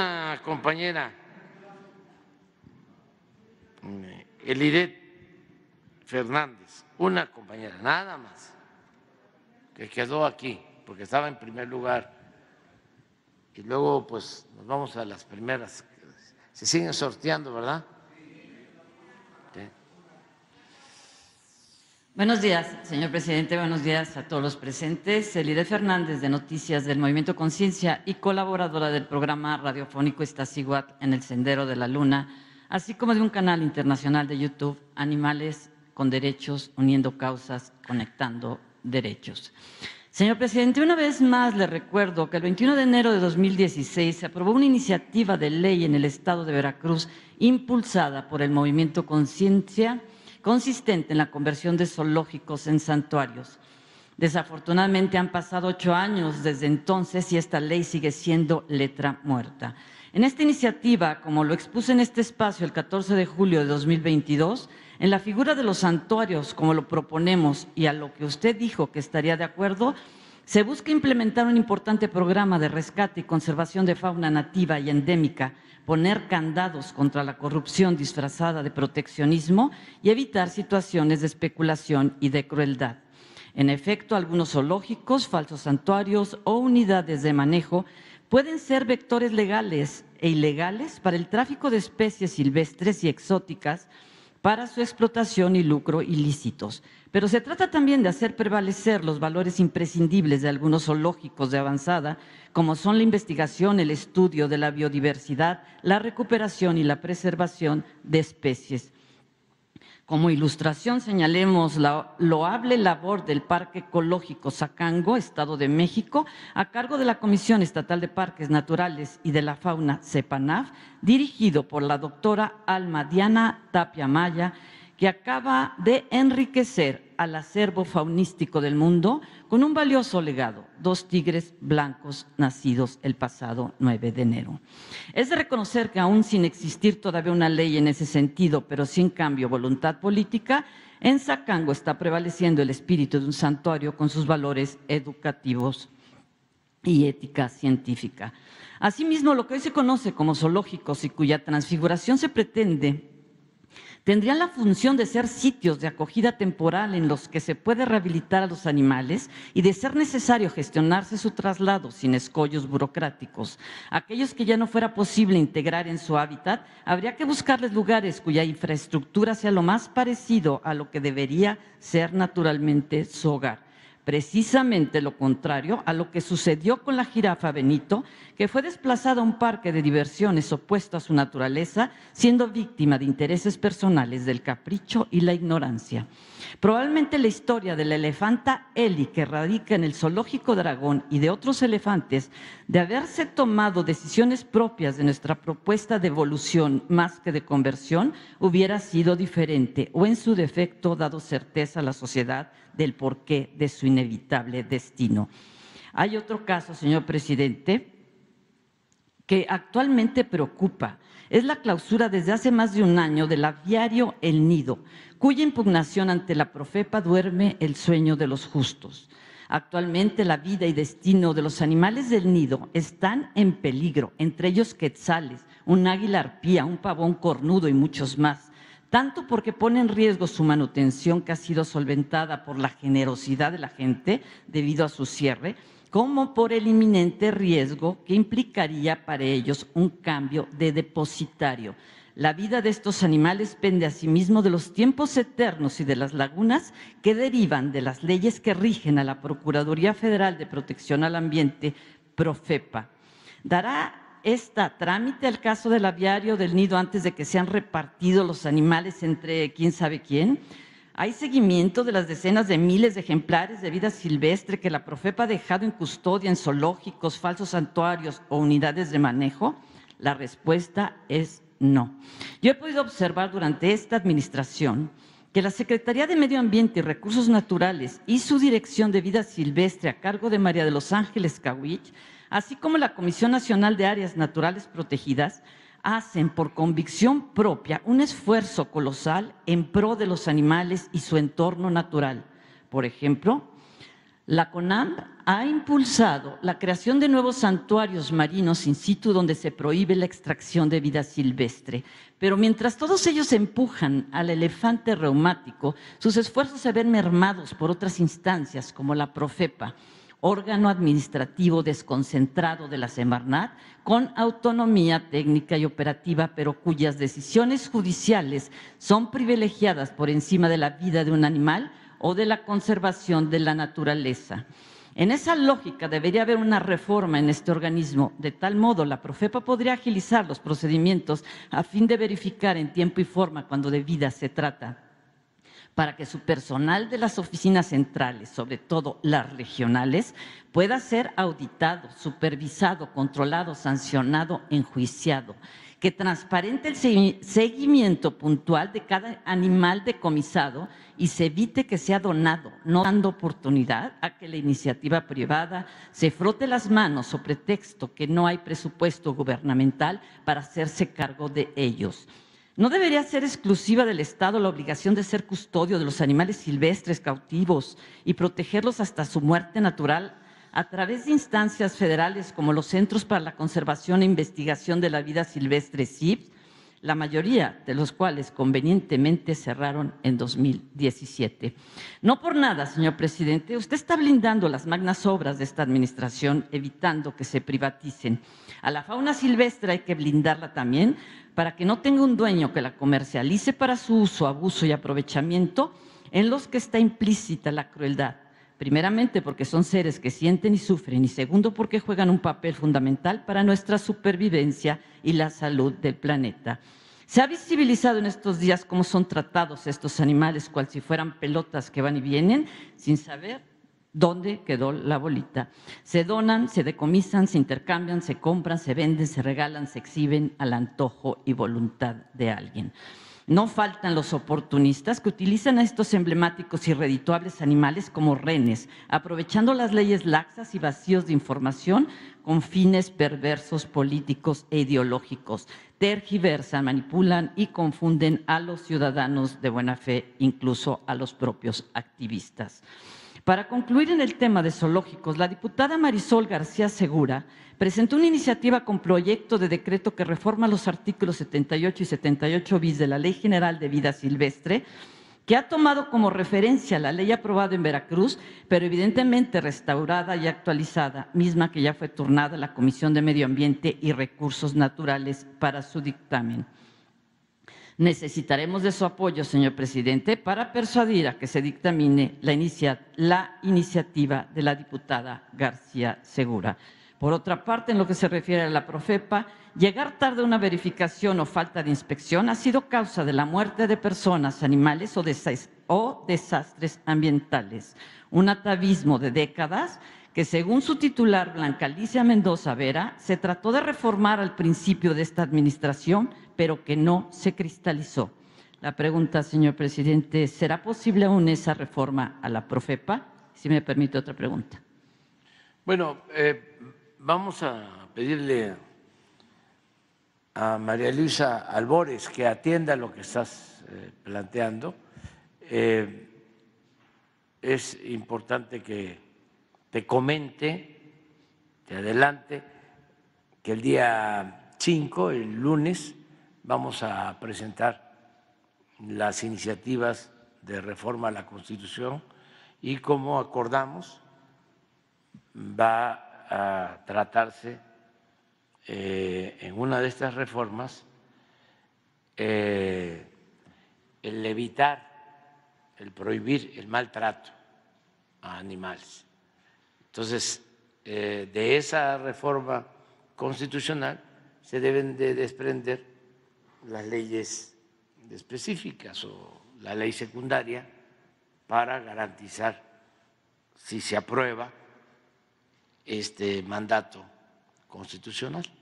una compañera, Eliret Fernández, una compañera, nada más, que quedó aquí, porque estaba en primer lugar. Y luego, pues, nos vamos a las primeras. Se siguen sorteando, ¿verdad? Buenos días, señor presidente. Buenos días a todos los presentes. Elide Fernández, de Noticias del Movimiento Conciencia y colaboradora del programa radiofónico Estaciguat en el Sendero de la Luna, así como de un canal internacional de YouTube, Animales con Derechos, Uniendo Causas, Conectando Derechos. Señor presidente, una vez más le recuerdo que el 21 de enero de 2016 se aprobó una iniciativa de ley en el estado de Veracruz impulsada por el Movimiento Conciencia consistente en la conversión de zoológicos en santuarios. Desafortunadamente han pasado ocho años desde entonces y esta ley sigue siendo letra muerta. En esta iniciativa, como lo expuse en este espacio el 14 de julio de 2022, en la figura de los santuarios, como lo proponemos y a lo que usted dijo que estaría de acuerdo, se busca implementar un importante programa de rescate y conservación de fauna nativa y endémica, poner candados contra la corrupción disfrazada de proteccionismo y evitar situaciones de especulación y de crueldad. En efecto, algunos zoológicos, falsos santuarios o unidades de manejo pueden ser vectores legales e ilegales para el tráfico de especies silvestres y exóticas para su explotación y lucro ilícitos. Pero se trata también de hacer prevalecer los valores imprescindibles de algunos zoológicos de avanzada, como son la investigación, el estudio de la biodiversidad, la recuperación y la preservación de especies. Como ilustración señalemos la loable labor del Parque Ecológico Sacango, Estado de México, a cargo de la Comisión Estatal de Parques Naturales y de la Fauna, CEPANAF, dirigido por la doctora Alma Diana Tapia Maya, que acaba de enriquecer al acervo faunístico del mundo con un valioso legado, dos tigres blancos nacidos el pasado 9 de enero. Es de reconocer que aún sin existir todavía una ley en ese sentido, pero sin cambio voluntad política, en Sacango está prevaleciendo el espíritu de un santuario con sus valores educativos y ética científica. Asimismo, lo que hoy se conoce como zoológicos y cuya transfiguración se pretende tendrían la función de ser sitios de acogida temporal en los que se puede rehabilitar a los animales y de ser necesario gestionarse su traslado sin escollos burocráticos. Aquellos que ya no fuera posible integrar en su hábitat, habría que buscarles lugares cuya infraestructura sea lo más parecido a lo que debería ser naturalmente su hogar precisamente lo contrario a lo que sucedió con la jirafa Benito, que fue desplazada a un parque de diversiones opuesto a su naturaleza, siendo víctima de intereses personales del capricho y la ignorancia. Probablemente la historia de la elefanta Eli, que radica en el zoológico dragón y de otros elefantes, de haberse tomado decisiones propias de nuestra propuesta de evolución más que de conversión, hubiera sido diferente o en su defecto dado certeza a la sociedad del porqué de su inevitable destino. Hay otro caso, señor presidente, que actualmente preocupa. Es la clausura desde hace más de un año del aviario El Nido, cuya impugnación ante la Profepa duerme el sueño de los justos. Actualmente la vida y destino de los animales del nido están en peligro, entre ellos quetzales, un águila arpía, un pavón cornudo y muchos más tanto porque pone en riesgo su manutención que ha sido solventada por la generosidad de la gente debido a su cierre, como por el inminente riesgo que implicaría para ellos un cambio de depositario. La vida de estos animales pende asimismo de los tiempos eternos y de las lagunas que derivan de las leyes que rigen a la Procuraduría Federal de Protección al Ambiente, Profepa. Dará ¿Esta trámite al caso del aviario del nido antes de que sean repartidos los animales entre quién sabe quién. Hay seguimiento de las decenas de miles de ejemplares de vida silvestre que la Profepa ha dejado en custodia en zoológicos, falsos santuarios o unidades de manejo. La respuesta es no. Yo he podido observar durante esta administración que la Secretaría de Medio Ambiente y Recursos Naturales y su Dirección de Vida Silvestre a cargo de María de los Ángeles Cahuich así como la Comisión Nacional de Áreas Naturales Protegidas, hacen por convicción propia un esfuerzo colosal en pro de los animales y su entorno natural. Por ejemplo, la CONAM ha impulsado la creación de nuevos santuarios marinos in situ donde se prohíbe la extracción de vida silvestre. Pero mientras todos ellos empujan al elefante reumático, sus esfuerzos se ven mermados por otras instancias como la Profepa órgano administrativo desconcentrado de la Semarnat, con autonomía técnica y operativa, pero cuyas decisiones judiciales son privilegiadas por encima de la vida de un animal o de la conservación de la naturaleza. En esa lógica debería haber una reforma en este organismo. De tal modo, la Profepa podría agilizar los procedimientos a fin de verificar en tiempo y forma cuando de vida se trata para que su personal de las oficinas centrales, sobre todo las regionales, pueda ser auditado, supervisado, controlado, sancionado, enjuiciado que transparente el seguimiento puntual de cada animal decomisado y se evite que sea donado, no dando oportunidad a que la iniciativa privada se frote las manos o pretexto que no hay presupuesto gubernamental para hacerse cargo de ellos. ¿No debería ser exclusiva del Estado la obligación de ser custodio de los animales silvestres cautivos y protegerlos hasta su muerte natural a través de instancias federales como los Centros para la Conservación e Investigación de la Vida Silvestre CIP, la mayoría de los cuales convenientemente cerraron en 2017? No por nada, señor presidente, usted está blindando las magnas obras de esta administración, evitando que se privaticen. A la fauna silvestre hay que blindarla también para que no tenga un dueño que la comercialice para su uso, abuso y aprovechamiento, en los que está implícita la crueldad. Primeramente porque son seres que sienten y sufren y segundo porque juegan un papel fundamental para nuestra supervivencia y la salud del planeta. Se ha visibilizado en estos días cómo son tratados estos animales, cual si fueran pelotas que van y vienen, sin saber ¿Dónde quedó la bolita? Se donan, se decomisan, se intercambian, se compran, se venden, se regalan, se exhiben al antojo y voluntad de alguien. No faltan los oportunistas que utilizan a estos emblemáticos y redituables animales como renes, aprovechando las leyes laxas y vacíos de información con fines perversos políticos e ideológicos. Tergiversan, manipulan y confunden a los ciudadanos de buena fe, incluso a los propios activistas. Para concluir en el tema de zoológicos, la diputada Marisol García Segura presentó una iniciativa con proyecto de decreto que reforma los artículos 78 y 78 bis de la Ley General de Vida Silvestre, que ha tomado como referencia la ley aprobada en Veracruz, pero evidentemente restaurada y actualizada, misma que ya fue turnada a la Comisión de Medio Ambiente y Recursos Naturales para su dictamen. Necesitaremos de su apoyo, señor presidente, para persuadir a que se dictamine la, iniciativa de la diputada García Segura. Por otra parte, en lo que se refiere a la Profepa, llegar tarde a una verificación o falta de inspección ha sido causa de la muerte de personas, animales o, desastres ambientales. Un atavismo de décadas que según su titular, Blanca Alicia Mendoza Vera, se trató de reformar al principio de esta administración, pero que no se cristalizó. La pregunta, señor presidente, ¿será posible aún esa reforma a la Profepa? Si me permite otra pregunta. Bueno, eh, vamos a pedirle a María Luisa Albores que atienda lo que estás eh, planteando. Eh, es importante que te comente, te adelante, que el día 5, el lunes, vamos a presentar las iniciativas de reforma a la Constitución y como acordamos va a tratarse eh, en una de estas reformas eh, el evitar, el prohibir el maltrato a animales. Entonces, eh, de esa reforma constitucional se deben de desprender las leyes específicas o la ley secundaria para garantizar, si se aprueba, este mandato constitucional.